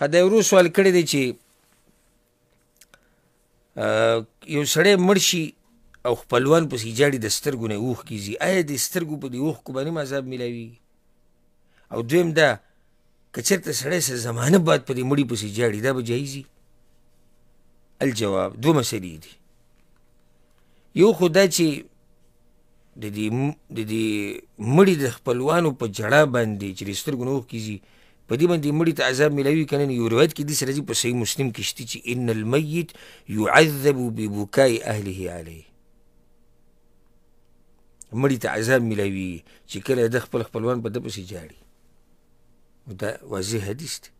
خدای ورو سوال کړی دی چې یو سړی مړ شي او خپلوان پسې جاړي د سترګو نه اوښ کیږي آیا د سترګو په دې اوښکو باندې مذاب میلاوي او دویم دا که چېرته سړی سره زمانه بعد په دې مړي پسې جاړي دا به جایز وي الجواب دوه مسلې دي یو خو دا چې د دې مړي د خپلوانو په جړه باندې چې د سترګو نه اوښ کیږي په دې باندې مړي ته عذاب ملوي کنه یو روایت کې دې سره دې په صحیح مسلم کې شته چې ان المیت يعذب ببكاء اهله عليه مړي ته عذاب ملوي چې کله د خپل خپلوان په دپسې جاړي دا واضح حدیث دی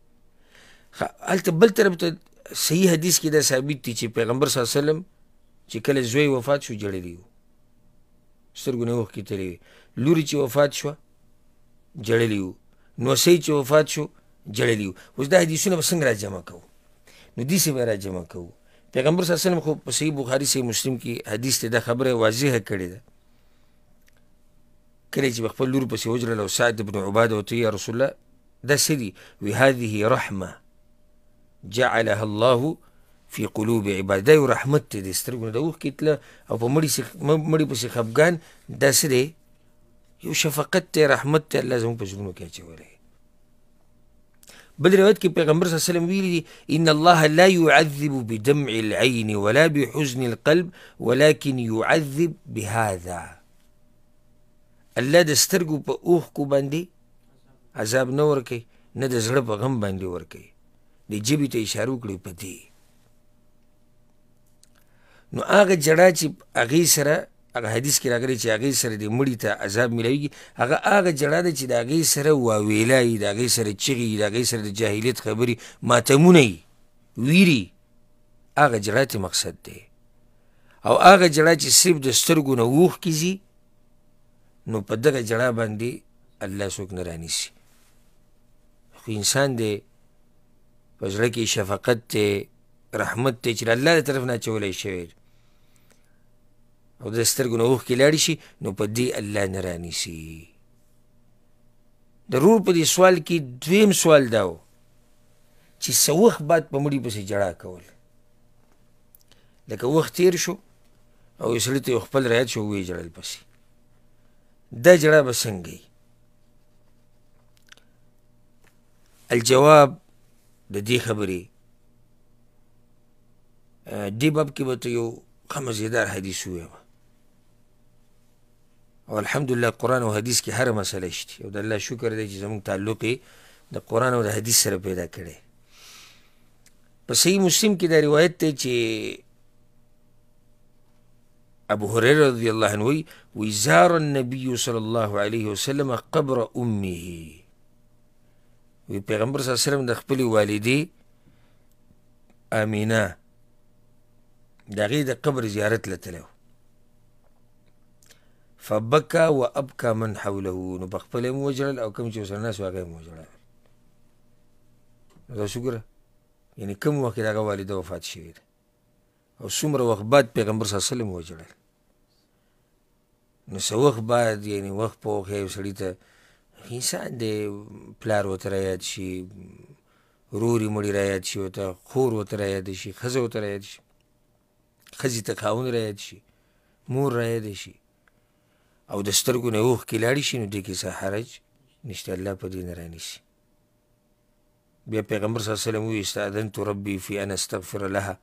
هلته بل طرف ته صحیح حدیث کې دا ثابت دی چې پیغمبر صلی الله علیه وسلم چې کله زوی وفات شو جړلی و سترګو نه اوښکې تلې لوري چې وفات شوه جړلی و نو سي چې وفات شو جړلی اوس دا حدیثونه به څنګه را جمع کوو نو دې سه به را جمع کوو پیغمبر صلی الله علیه وسلم خو په صحیح بخاری صحیح مسلم کې حدیث ته دا خبره واضحه کړې ده کله چې خپل لور پسې وجرله او سعد بن عباده وته یا رسول الله دا سری وی هذه رحمه جعلها الله في قلوب عباد دا یو رحمت دی سترګونه د اوښکې تله او په مړي مړي پسې خفګان دا څه دی یو شفقت ته رحمت ته الله زموږ په زړونو کې اچولی بل روایت کې پیغمبر صلی الله علیه وسلم ویلي دي ان الله لا يعذب بدمع العين ولا بحزن القلب ولكن يعذب بهذا الله د سترګو په اوښکو باندې عذاب نه ورکوي نه د زړه په غم باندې ورکوي د جبې ته اشاره وکړي په دې نو هغه جړه چې هغې سره هغه حدیث کې راغلی چې هغه سره د مړی ته عذاب ملوي هغه هغه جړه ده چې د هغه سره واویلای د هغه سره چغي د هغه سره د جاهلیت خبري ماتمونه ویری هغه جړه ته مقصد دی او هغه جړه چې صرف د سترګو نه وښ کیږي نو په دغه جړه باندې الله څوک نه رانیسي خو انسان دی په زړه کې شفقت دی رحمت دی چې الله د طرف نه اچولی شوی او د سترګو نه اوښکې لاړې شي نو په دې الله نه رانیسي د رور په دې سوال کې دویم سوال دا و چې څه وخت بعد په مړي پسې جړا کول لکه وخت تیر شو او یو سړي ته یو خپل رایت شو ویې ژړل پسې دا جړا به څنګه الجواب د دې خبرې دې باب کې به ته یو ښه مزیدار حدیث وویمه او الحمدلله قرآن او حدیث کې هر مسله شته او د الله شکر دی چې زموږ تعلق د قرآن او د حدیث سره پیدا کړي په صحیح مسلم کې دا روایت دی چې ابو هريره رضی الله عنه وی وزار النبي صلی الله علیه وسلم قبر امه وی پیغمبر صلی الله علیه وسلم د خپل والدې امینه دغه د قبر زیارت لته فبکا و ابکا من حوله نو په خپل مو وجړل او کوم چې ورسره ناست و هغه یې مو وجړل نو دا شکر یعنی کوم وخت کې د هغه والده وفات شوې ده او څومره وخت بعد پیغمبر صلی الله علیه وسلم وجړل نو څه وخت بعد یعنی وخت په وخت یو سړي ته انسان دی پلار ورته رایاد شي روري مړي رایاد شي ورته خور ورته رایاد شي ښځه ورته رایاد شي ښځې ته خاون رایاد شي مور رایاد شي او د سترګو نه اوښکې لاړې شي نو دې کې څه حرج نشته الله په دې نه رانیسي بیا پیغمبر صلی الله علیه وسلم وی استاذنت ربي في ان استغفر لها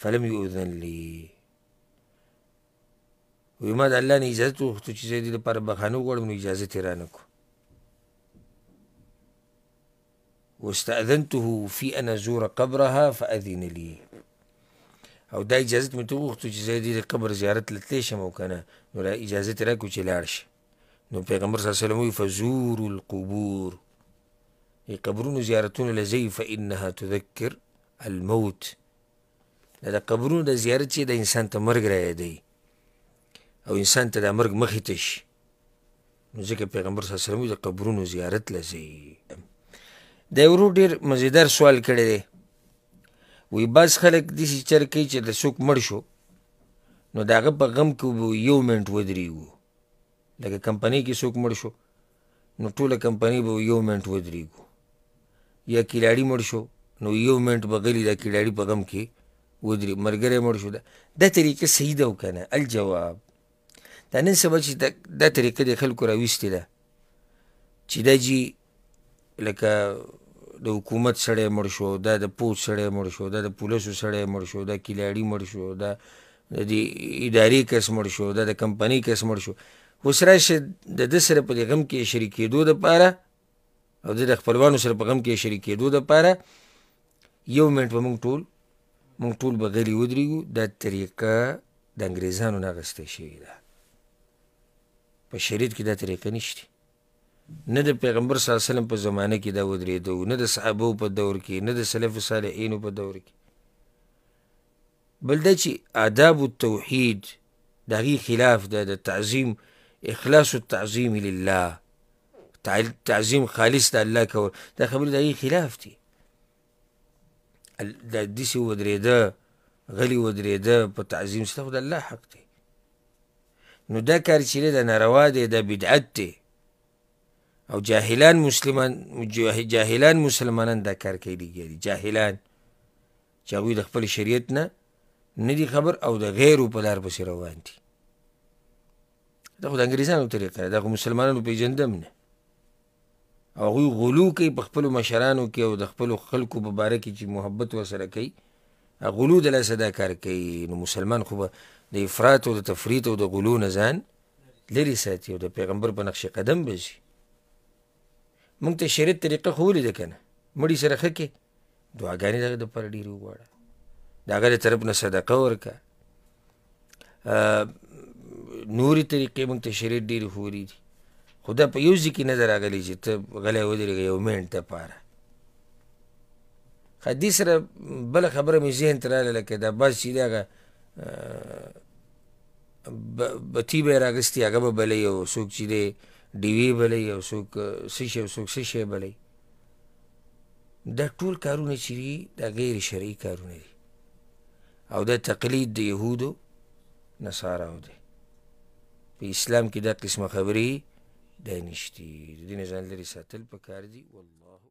فلم يؤذن لي وی ما د الله نه اجازت وغوښتو چې زه دې لپاره بخښنه وغواړم نو اجازت یې رانه کړو واستأذنته في أن أزور قبرها فأذن لي او دا اجازه مې ته وغوښتو چې زه دې د قبر زیارت لتلی شم او که نه نو را اجازه ترې راکړو چې لاړ شي نو پیغمبر صلی الله علیه وسلم وایي فزورو القبور د قبرونو زیارتونه له ځئ فانها تذکر الموت دا د قبرونو د زیارت چې د انسان ته مرګ رایادوي او انسان ته دا مرګ مخې ته شي نو ځکه پیغمبر صلی الله علیه وسلم د قبرونو زیارت لځئ دا ورور ډېر مزیدار سوال کړی دی وی بس خلک دسی چر کوي چې د څوک مړ شو نو د هغه په غم کې یو منټ ودرېږو لکه کمپنۍ کې څوک مړ شو نو ټوله کمپنۍ به یو منټ ودرېږو یا کلاړي مړ شو نو یو منټ به غلي دا کلاړي په غم کې ودرې مرګری مړ شو دا دا طریقه صحیح ده وکنه الجواب دا نن سبا چې دا طریقه د خلکو راویستې ده چې دا جی لکه د حکومت سره مړ شو دا د پوز سره مړ شو دا د پولیسو سره مړ شو دا کلاړي مړ شو دا د اداري کس مړ شو دا د کمپنۍ کس مړ شو اوس راشه د د سره په غم کې شریکېدو لپاره او د خپلوانو سره په غم کې شریکېدو لپاره یو منټ به موږ ټول موږ ټول به غلي ودرېږو دا طریقه د انګریزانو نه اخیستې شوې ده په شریعت کې دا طریقه نشته نه د پیغمبر صلی الله علیه وسلم په زمانه کې دا ودرېدو نه د صحابه په دور کې نه د سلف صالحینو په دور کې بل دا چې آداب التوحید د هغې خلاف ده د تعظیم اخلاص التعظیم لله تعظیم خالص د الله کول دا خبرې د هغې خلاف دي دا داسې ودرېده غلی ودرېده په تعظیم ستا خو د الله حق دی نو دا کار چې دی دا ناروا دی دا بدعت دی او جاهلان مسلمان جاهلان مسلمانان دا کار کوي دي جاهلان چې هغوی د خپل شریعت نه نه دي خبر او د غیرو په لار پسې روان دي دا خو د انګریزانو طریقه ده دا خو مسلمانانو پېژندم نه او هغوی غلو کوي په خپلو مشرانو کې او د خپلو خلکو په باره کې چې محبت ورسره کوي غلو د لاسه دا کار کوي نو مسلمان خو به د افراط او د تفریط او د غلو نه ځان لرې ساتي او د پیغمبر په نقش قدم به شي موږ ته شریعت طریقه خو ولیده که نه مړي سره ښه کې دعاګانې د هغه دپاره ډېرې وغواړه د هغه د طرف نه صدقه ورکړه نورې طریقې موږ ته شریعت ډېرې ښوري دي خو دا په یو ځای کې نظر راغلی چې ته غلی ودرېږه یو منټ دپاره ښه دې سره بله خبره مې ذهن ته راغله لکه دا بعض چې دی هغه بتي به یې راغستې هغه به بلې او څوک چې دی ډیوی بلې یو څوک سشي یو څوک سشي بلې دا ټول کارونه چې دي دا غیر شرعي کارونه دي او دا تقلید د یهودو نصاراو دی په اسلام کې دا قسمه خبرې دا نشتی د دې نه ځان لرې ساتل پکار دي والله